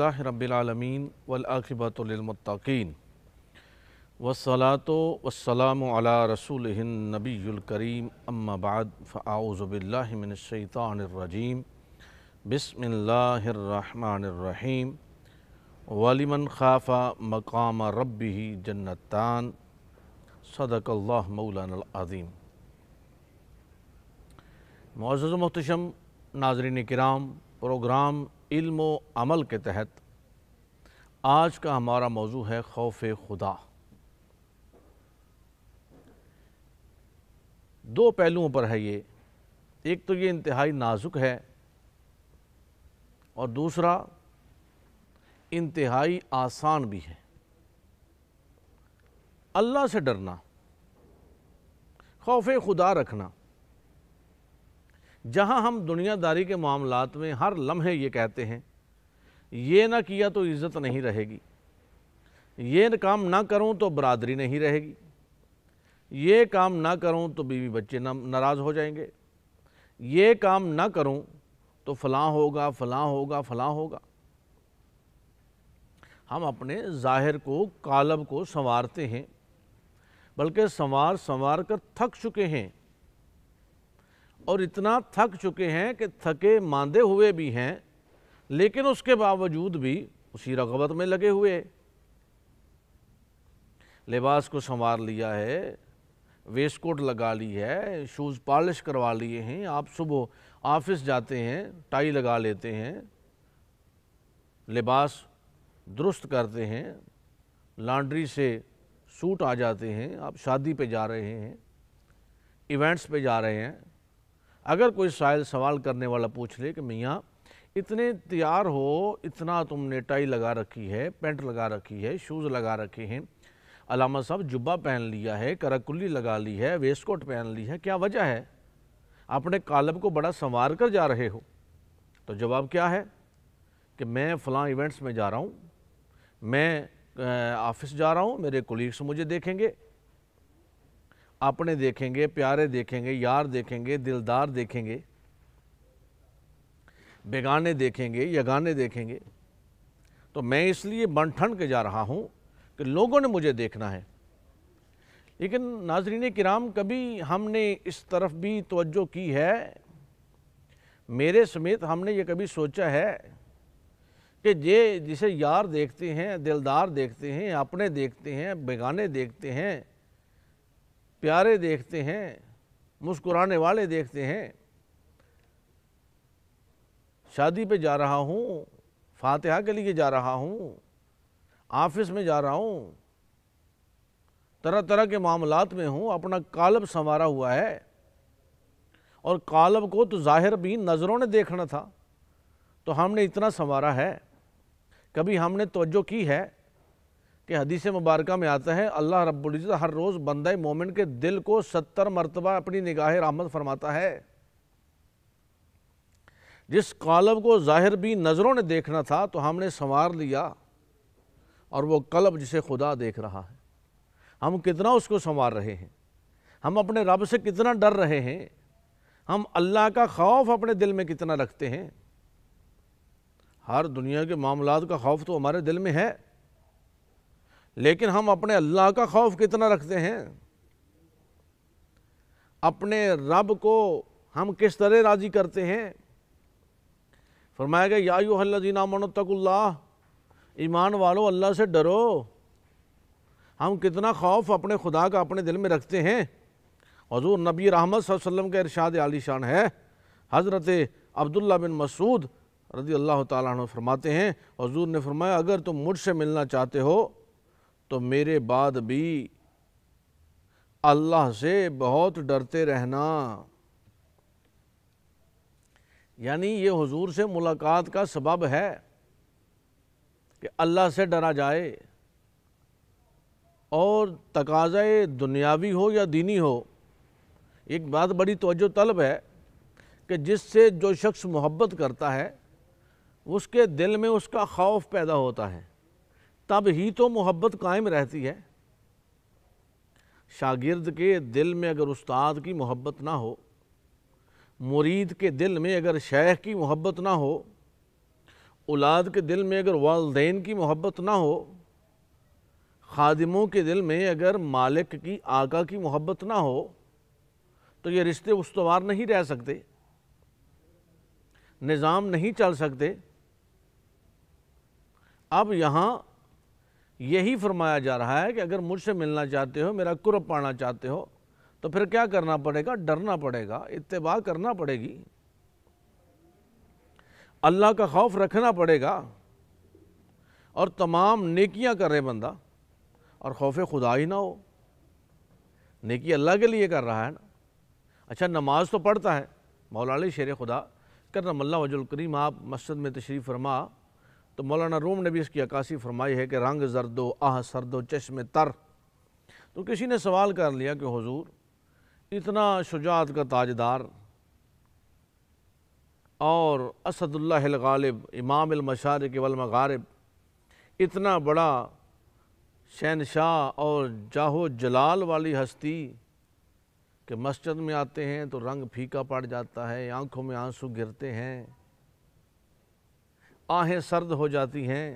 रबीआलमीन वलाखिबतमतिन वसलात वसलाम रसूल नबीकरीम अम्माबाद फ़ाउज़बिल्लाशैतरजीम बसमीम वलिमन खाफ़ा मकाम रबी जन्नतान सदकल्ला मऊलानज़ीम मज़ मोहतम नाजरीन कराम प्रोग्राम इल्म अमल के तहत आज का हमारा मौजू है खौफ खुदा दो पहलुओं पर है ये एक तो ये इंतहाई नाजुक है और दूसरा इंतहाई आसान भी है अल्लाह से डरना खौफ खुदा रखना जहां हम दुनियादारी के मामला में हर लम्हे ये कहते हैं ये ना किया तो इज़्ज़त नहीं रहेगी ये काम ना करूं तो बरदरी नहीं रहेगी ये काम ना करूं तो बीवी बच्चे ना नाराज़ हो जाएंगे ये काम ना करूं तो फलां होगा फलां होगा फलां होगा हम अपने ज़ाहिर को कालब को संवारते हैं बल्कि संवार संवार कर थक चुके हैं और इतना थक चुके हैं कि थके मांदे हुए भी हैं लेकिन उसके बावजूद भी उसी रगबत में लगे हुए लिबास को संवार लिया है वेस्ट कोट लगा ली है शूज़ पॉलिश करवा लिए हैं आप सुबह ऑफिस जाते हैं टाई लगा लेते हैं लिबास दुरुस्त करते हैं लॉन्ड्री से सूट आ जाते हैं आप शादी पे जा रहे हैं इवेंट्स पे जा रहे हैं अगर कोई शायद सवाल करने वाला पूछ ले कि मियाँ इतने तैयार हो इतना तुमने टाई लगा रखी है पेंट लगा रखी है शूज़ लगा रखे हैं अलामा साहब जुब्बा पहन लिया है करकुल्ली लगा ली है वेस्ट कोट पहन ली है क्या वजह है आपने कालब को बड़ा संवार कर जा रहे हो तो जवाब क्या है कि मैं फ़लाँ इवेंट्स में जा रहा हूँ मैं ऑफिस जा रहा हूँ मेरे कोलीग्स मुझे देखेंगे अपने देखेंगे प्यारे देखेंगे यार देखेंगे दिलदार देखेंगे बेगाने देखेंगे यगाने देखेंगे तो मैं इसलिए बन ठंड के जा रहा हूँ कि लोगों ने मुझे देखना है लेकिन नाजरीन किराम कभी हमने इस तरफ भी तवज्जो की है मेरे समेत हमने ये कभी सोचा है कि ये जिसे यार देखते हैं दिलदार देखते हैं अपने देखते हैं बेगाने देखते हैं प्यारे देखते हैं मुस्कुराने वाले देखते हैं शादी पे जा रहा हूँ फातिहा के लिए जा रहा हूँ ऑफिस में जा रहा हूँ तरह तरह के मामलात में हूँ अपना कालब संवारा हुआ है और कालब को तो जाहिर भी नज़रों ने देखना था तो हमने इतना संवारा है कभी हमने तोज्जो की है कि हदीस मुबारक में आता है अल्लाह रब्ज़त हर रोज़ बंद मोमिन के दिल को सत्तर मरतबा अपनी निगाह रहमत फरमाता है जिस कलब को ज़ाहिर भी नज़रों ने देखना था तो हमने संवार लिया और वो कलब जिसे खुदा देख रहा है हम कितना उसको संवार रहे हैं हम अपने रब से कितना डर रहे हैं हम अल्लाह का खौफ अपने दिल में कितना रखते हैं हर दुनिया के मामला का खौफ तो हमारे दिल में है लेकिन हम अपने अल्लाह का खौफ कितना रखते हैं अपने रब को हम किस तरह राज़ी करते हैं फरमाया गया यायू नामो मनतकुल्ला ईमान वालों अल्लाह से डरो हम कितना खौफ अपने खुदा का अपने दिल में रखते हैं हजूर नबी रहमत सल्लम का इरशाद आलिशान है हज़रत अब्दुल्ला बिन मसूद रजी अल्लाह तु फरमाते हैं हजूर ने फरमाया अगर तुम मुझसे मिलना चाहते हो तो मेरे बाद भी अल्लाह से बहुत डरते रहना यानी ये हुजूर से मुलाकात का सबब है कि अल्लाह से डरा जाए और तकाजा दुनियावी हो या दीनी हो एक बात बड़ी तोज्जो तलब है कि जिससे जो शख्स मोहब्बत करता है उसके दिल में उसका खौफ पैदा होता है तब ही तो मोहब्बत कायम रहती है शागिर्द के दिल में अगर उस्ताद की मोहब्बत ना हो मुरीद के दिल में अगर शेख की मोहब्बत ना हो औलाद के दिल में अगर वालदेन की मोहब्बत ना हो खादिमों के दिल में अगर मालिक की आका की मोहब्बत ना हो तो ये रिश्ते उसवार नहीं रह सकते निज़ाम नहीं चल सकते अब यहाँ यही फरमाया जा रहा है कि अगर मुझसे मिलना चाहते हो मेरा कुरब पाना चाहते हो तो फिर क्या करना पड़ेगा डरना पड़ेगा इतबा करना पड़ेगी अल्लाह का खौफ रखना पड़ेगा और तमाम नेकियां कर रहे बंदा और खौफ खुदा ही ना हो नेकी अल्लाह के लिए कर रहा है ना अच्छा नमाज तो पढ़ता है मौलाना शेर खुदा कर मल्ला वजुल करीम आप मस्जिद में तशरीफ़ फरमा तो मौलाना रूम ने भी इसकी अक्सी फरमाई है कि रंग जरदो आह सरदो चश्म तर तो किसी ने सवाल कर लिया कि हज़ूर इतना शुजात का ताजदार और असदुल्लाह गालिब इमाम मशारक वलमगारब इतना बड़ा शहनशाह और जाहो जलाल वाली हस्ती के मस्जिद में आते हैं तो रंग फीका पड़ जाता है आंखों में आंसू गिरते हैं आहें सर्द हो जाती हैं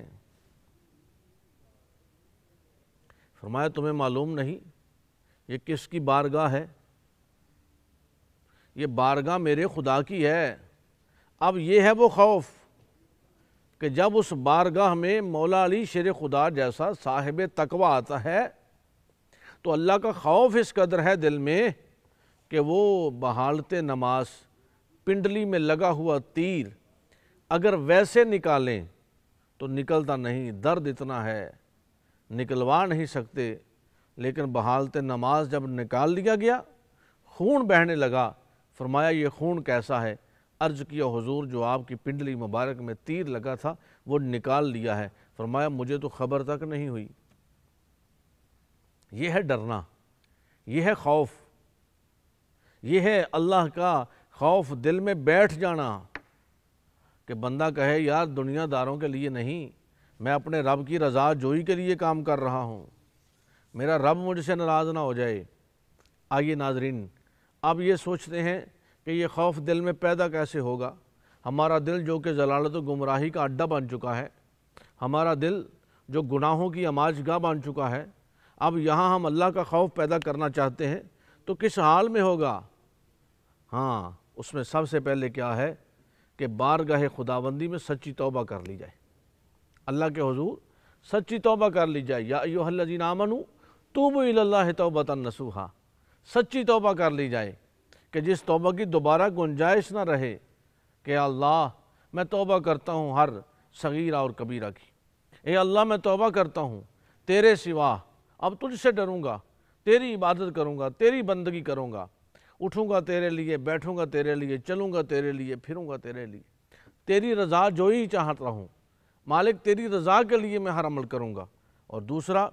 फरमाया तुम्हें मालूम नहीं ये किसकी बारगाह है ये बारगाह मेरे खुदा की है अब ये है वो खौफ कि जब उस बारगाह में मौला अली शेर खुदा जैसा साहिब तकवा आता है तो अल्लाह का खौफ इस कदर है दिल में कि वो बहालते नमाज पिंडली में लगा हुआ तीर अगर वैसे निकालें तो निकलता नहीं दर्द इतना है निकलवा नहीं सकते लेकिन बहालते नमाज जब निकाल लिया गया खून बहने लगा फरमाया ये खून कैसा है अर्ज किया हुजूर जो आपकी पिंडली मुबारक में तीर लगा था वो निकाल लिया है फरमाया मुझे तो खबर तक नहीं हुई यह है डरना यह है खौफ यह है अल्लाह का खौफ दिल में बैठ जाना कि बंदा कहे यार दुनियादारों के लिए नहीं मैं अपने रब की रजा जोई के लिए काम कर रहा हूँ मेरा रब मुझसे नाराज़ ना हो जाए आइए नाजरीन अब ये सोचते हैं कि ये खौफ दिल में पैदा कैसे होगा हमारा दिल जो कि जलालत तो गुमराही का अड्डा बन चुका है हमारा दिल जो गुनाहों की अमाजगाह बन चुका है अब यहाँ हम अल्लाह का खौफ पैदा करना चाहते हैं तो किस हाल में होगा हाँ उसमें सबसे पहले क्या है कि बारगाह खुदाबंदी में सच्ची तोबा कर ली जाए अल्लाह के हजूर सच्ची तोबा कर ली जाए या योहल्लिन आमनू तूब अल्लाह तौबत नसूहा सच्ची तोबा कर ली जाए कि जिस तौबा की दोबारा गुंजाइश ना रहे कि अल्लाह मैं तोबा करता हूँ हर सगीरा और कबीरा की ए अल्लाह मैं तोबा करता हूँ तेरे सिवा अब तुझसे डरूँगा तेरी इबादत करूँगा तेरी बंदगी करूँगा उठूंगा तेरे लिए बैठूँगा तेरे लिए चलूंगा तेरे लिए फिरूँगा तेरे लिए तेरी रज़ा जो ही चाहता हूँ मालिक तेरी रज़ा के लिए मैं हर अमल करूँगा और दूसरा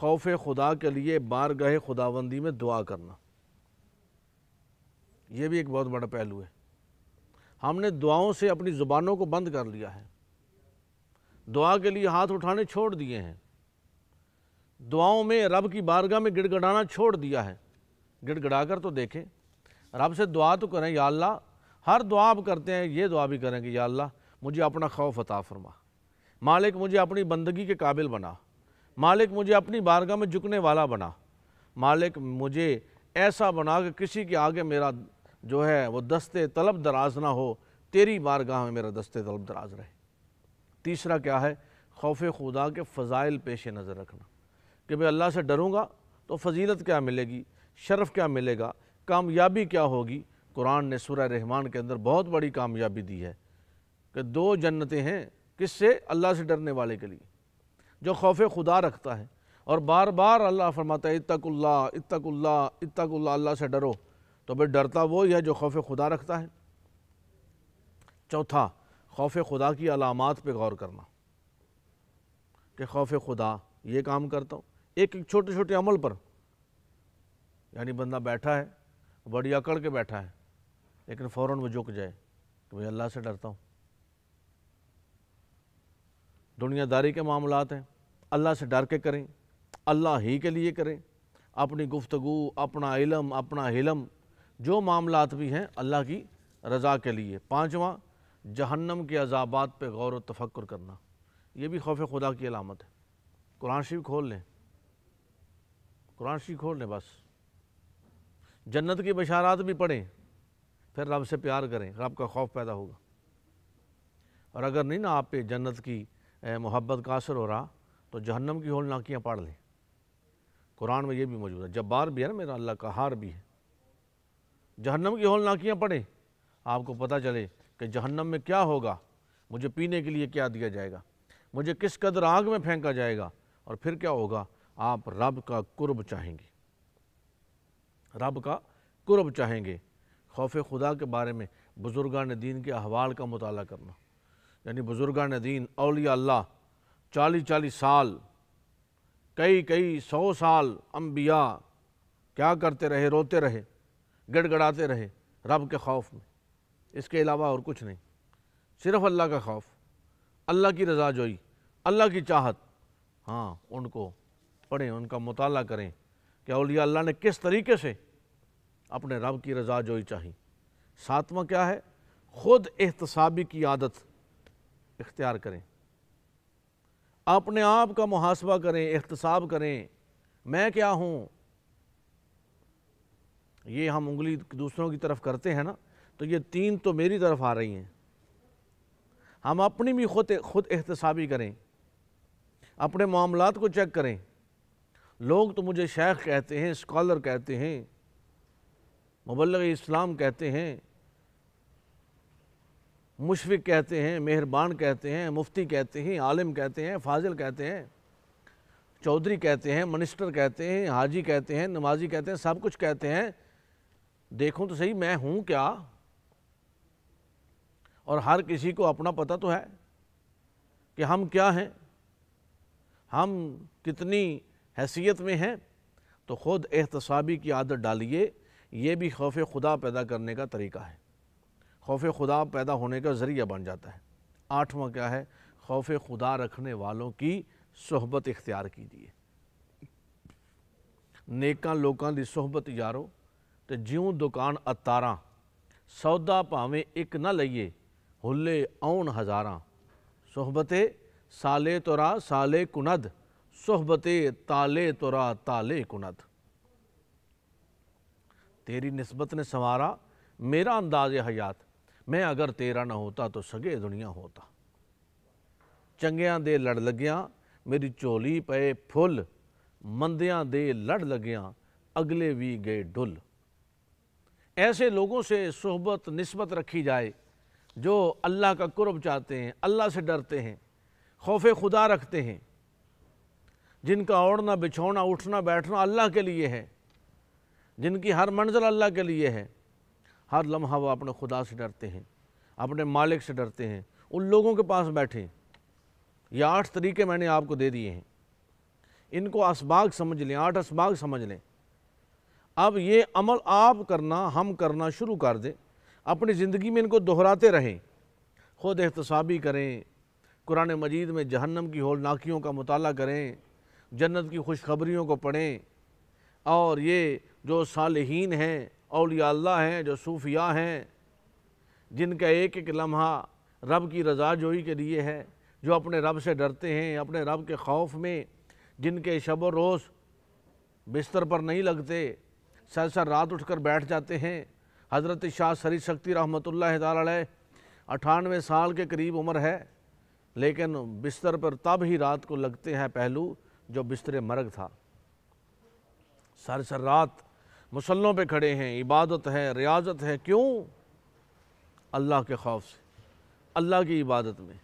खौफ खुदा के लिए बार गहे खुदाबंदी में दुआ करना यह भी एक बहुत बड़ा पहलू है हमने दुआओं से अपनी ज़ुबानों को बंद कर लिया है दुआ के लिए हाथ उठाने छोड़ दिए हैं दुआओं में रब की बारगाह में गिड़गड़ाना छोड़ दिया है गिड़गड़ा कर तो देखें रब से दुआ तो करें या अल्लाह हर दुआ आप करते हैं ये दुआ भी करें कि या अल्लाह मुझे अपना खौफ अता फरमा मालिक मुझे अपनी बंदगी के काबिल बना मालिक मुझे अपनी बारगाह में झुकने वाला बना मालिक मुझे ऐसा बना कि किसी के आगे मेरा जो है वो दस्ते तलब दराज ना हो तेरी बारगाह में मेरा दस्ते तलब दराज रहे तीसरा क्या है खौफ खुदा के फ़ज़ाइल पेश नज़र रखना कि मैं अल्लाह से डरूँगा तो फजीलत क्या मिलेगी शरफ़ क्या मिलेगा कामयाबी क्या होगी कुरान ने सूर्य रहमान के अंदर बहुत बड़ी कामयाबी दी है कि दो जन्नतें हैं किससे अल्लाह से डरने वाले के लिए जो खौफ खुदा रखता है और बार बार अल्लाह फरमाता है इतकुल्ला इतकुल्ला इतकुल्ला अल्लाह से डरो तो भाई डरता वो ही है जो खौफ खुदा रखता है चौथा खौफ खुदा की अलामत पर गौर करना कि खौफ खुदा ये काम करता हूँ एक एक छोटे छोटे अमल पर यानी बंदा बैठा है बड़ी अकड़ के बैठा है लेकिन फ़ौर वो झुक जाए कि भाई अल्लाह से डरता हूँ दुनियादारी के मामलात हैं अल्लाह से डर के करें अल्लाह ही के लिए करें अपनी गुफ्तगु अपना इलम अपना हिलम जो मामलात भी हैं अल्लाह की रज़ा के लिए पाँचवा जहन्नम के अजाबात पर गौर व तफक्र करना ये भी खौफ खुदा की अलामत है कुरान शरीफ खोल लें कुरान शरीफ खोल लें बस जन्नत की बशारात भी पढ़ें फिर रब से प्यार करें रब का खौफ पैदा होगा और अगर नहीं ना आप पे जन्नत की मोहब्बत का असर हो रहा तो जहन्नम की होल नाकियाँ पढ़ लें कुरान में ये भी मौजूद है जब्बार भी है ना मेरा अल्लाह का हार भी है जहन्नम की होल नाकियाँ पढ़ें आपको पता चले कि जहन्नम में क्या होगा मुझे पीने के लिए क्या दिया जाएगा मुझे किस कदर आग में फेंका जाएगा और फिर क्या होगा आप रब का कुर्ब चाहेंगे रब का कुरब चाहेंगे खौफ खुदा के बारे में बुज़ुर्गान दीन के अहवाल का मताल करना यानी बुज़ुर्गान दीन अलिया अल्लाह चालीस चालीस साल कई कई सौ साल अम्बिया क्या करते रहे रोते रहे गड़गड़ाते रहे रब के खौफ में इसके अलावा और कुछ नहीं सिर्फ़ अल्लाह का खौफ अल्लाह की रजा जोई अल्लाह की चाहत हाँ उनको पढ़ें उनका मताल करें कि अलिया अल्लाह ने किस तरीके से अपने रब की रजा जोई चाहिए सातवां क्या है ख़ुद एहतसाबी की आदत इख्तियार करें अपने आप का मुहासबा करें एहतसाब करें मैं क्या हूँ ये हम उंगली दूसरों की तरफ करते हैं ना तो ये तीन तो मेरी तरफ आ रही हैं हम अपनी भी खुद खुद एहतसाबी करें अपने मामलात को चेक करें लोग तो मुझे शेख कहते हैं स्कॉलर कहते हैं मुबल इस्लाम कहते हैं मुशफिक कहते हैं मेहरबान कहते हैं मुफ्ती कहते हैं आलिम कहते हैं फाजिल कहते हैं चौधरी कहते हैं मिनिस्टर कहते हैं हाजी कहते हैं नमाजी कहते हैं सब कुछ कहते हैं देखूँ तो सही मैं हूं क्या और हर किसी को अपना पता तो है कि हम क्या हैं हम कितनी हैसियत में हैं तो ख़ुद एहतसाबी की आदत डालिए ये भी खौफ खुदा पैदा करने का तरीका है खौफ खुदा पैदा होने का ज़रिया बन जाता है आठवां क्या है खौफ खुदा रखने वालों की सहबत इख्तियार कीजिए नेकों लोगों की सहबत यारो तो ज्यों दुकान अतारा सौदा भावें एक ना लइए हुले आन हज़ारा सोहबते साले तोरा साले कुनद सोहबत ताले तोरा ताले कुनत तेरी नस्बत ने संवारा मेरा अंदाज हयात मैं अगर तेरा ना होता तो सगे दुनिया होता ਚੰਗਿਆਂ दे लड़ लग्या मेरी चोली पे फुल ਮੰਦਿਆਂ दे लड़ लग्या अगले भी गए डुल ऐसे लोगों से सोहबत नस्बत रखी जाए जो अल्लाह का कुर्ब चाहते हैं अल्लाह से डरते हैं खौफ खुदा रखते हैं जिनका ओढ़ना बिछोना उठना बैठना अल्लाह के लिए है जिनकी हर मंजिल अल्लाह के लिए है हर लम्हा वो अपने खुदा से डरते हैं अपने मालिक से डरते हैं उन लोगों के पास बैठे ये आठ तरीके मैंने आपको दे दिए हैं इनको असबाग समझ लें आठ असबाग समझ लें अब ये अमल आप करना हम करना शुरू कर दें अपनी ज़िंदगी में इनको दोहराते रहें ख़ुद एहतसाबी करें कुरान मजीद में जहन्नम की होलनाकियों का मताल करें जन्नत की खुशखबरियों को पढ़ें और ये जो सालहीन हैं अलिया अल्लाह हैं जो सूफिया हैं जिनका एक एक लम्हा रब की रज़ा जोई के लिए है जो अपने रब से डरते हैं अपने रब के खौफ में जिनके शब रोज़ बिस्तर पर नहीं लगते सर सर रात उठकर बैठ जाते हैं हज़रत शाह सरी शक्ति रहमत अठानवे साल के करीब उम्र है लेकिन बिस्तर पर तब ही रात को लगते हैं पहलू जो बिस्तर मरग था सर सर रात मुसल्लों पे खड़े हैं इबादत है रियाजत है क्यों अल्लाह के खौफ से अल्लाह की इबादत में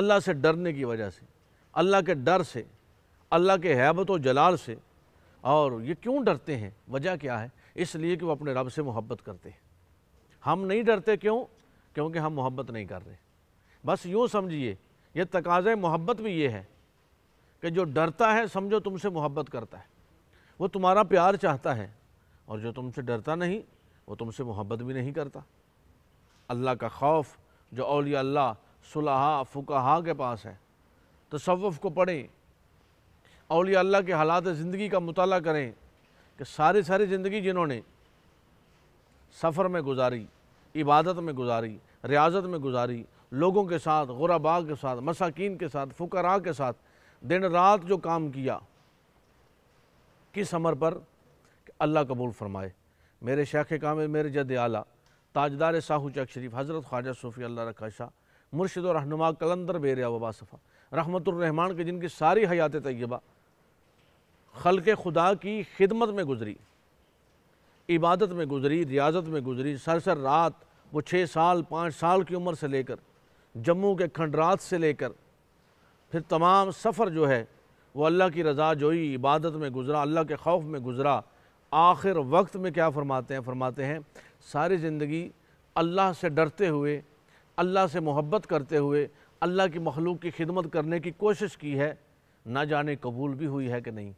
अल्लाह से डरने की वजह से अल्लाह के डर से अल्लाह के हैबत व जलाल से और ये क्यों डरते हैं वजह क्या है इसलिए कि वो अपने रब से मोहब्बत करते हैं हम नहीं डरते क्यों क्योंकि हम मोहब्बत नहीं कर रहे बस यूँ समझिए यह तकाज़ मोहब्बत भी ये है कि जो डरता है समझो तुमसे मोहब्बत करता है वो तुम्हारा प्यार चाहता है और जो तुमसे डरता नहीं वो तुमसे मोहब्बत भी नहीं करता अल्लाह का खौफ जो अलिया अल्लाह सुलहा फुकाहा के पास है तसवुफ़ को पढ़ें अलिया अल्लाह के हालात ज़िंदगी का मताल करें कि सारी सारी ज़िंदगी जिन्होंने सफ़र में गुजारी इबादत में गुजारी रियाजत में गुजारी लोगों के साथ गुराबा के साथ मसाकिन के साथ फ़ुकरा के साथ दिन रात जो काम किया किस अमर पर कि अल्लाह कबूल फरमाए मेरे शेख काम मेरे जद आला ताजदार साहू चक शरीफ हज़रत ख्वाजा सूफ़ी अल्लाह रखा शाह मुर्शद और रहनुमा कलंदर बेरिया वबा सफ़ा रहमतरहमान के जिनकी सारी हयात तय्यबा के खुदा की खिदमत में गुजरी इबादत में गुजरी रियाजत में गुजरी सर सर रात वो छः साल पाँच साल की उम्र से लेकर जम्मू के खंडरात से लेकर फिर तमाम सफ़र जो है वो अल्लाह की रजा जोई इबादत में गुज़रा अल्लाह के खौफ में गुज़रा आखिर वक्त में क्या फ़रमाते हैं फ़रमाते हैं सारी ज़िंदगी अल्लाह से डरते हुए अल्लाह से मोहब्बत करते हुए अल्लाह की मखलूक की खिदमत करने की कोशिश की है ना जाने कबूल भी हुई है कि नहीं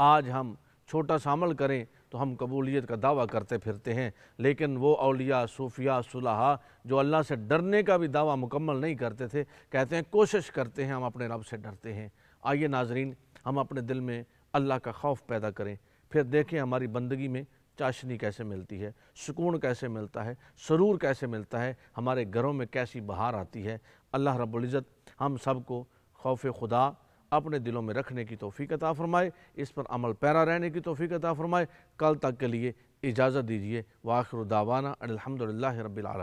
आज हम छोटा सामल करें तो हम कबूलियत का दावा करते फिरते हैं लेकिन वो अलिया सूफिया सुलहा जो अल्लाह से डरने का भी दावा मुकम्मल नहीं करते थे कहते हैं कोशिश करते हैं हम अपने रब से डरते हैं आइए नाजरीन हम अपने दिल में अल्लाह का खौफ पैदा करें फिर देखें हमारी बंदगी में चाशनी कैसे मिलती है सुकून कैसे मिलता है सरूर कैसे मिलता है हमारे घरों में कैसी बहार आती है अल्लाह रबुल्ज़त हम सबको खौफ खुदा अपने दिलों में रखने की तोफ़ी अता फ़रमाए इस पर अमल पैरा रहने की तोफ़ी अता फ़रमाए कल तक के लिए इजाज़त दीजिए वाखिर दावाना अलहमदिल्ला रबीआल